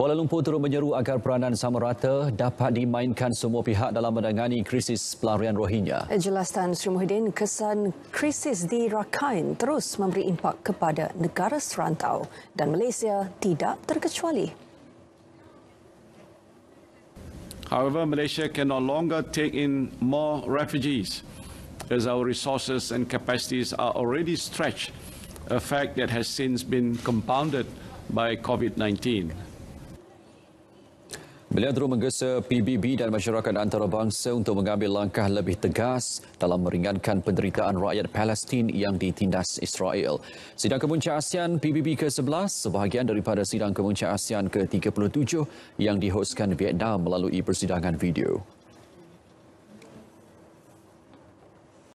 Kuala Lumpur turut menyeru agar peranan sama rata dapat dimainkan semua pihak dalam menangani krisis pelarian Rohingya. Jelas Tan Sri Muhyiddin, kesan krisis di Rakhine terus memberi impak kepada negara serantau dan Malaysia tidak terkecuali. However, Malaysia can no longer take in more refugees as our resources and capacities are already stretched, a fact that has since been compounded by COVID-19. Beliau terus menggesa PBB dan masyarakat antarabangsa untuk mengambil langkah lebih tegas dalam meringankan penderitaan rakyat Palestin yang ditindas Israel. Sidang Kemunca ASEAN PBB ke-11, sebahagian daripada Sidang Kemunca ASEAN ke-37 yang dihoskan Vietnam melalui persidangan video.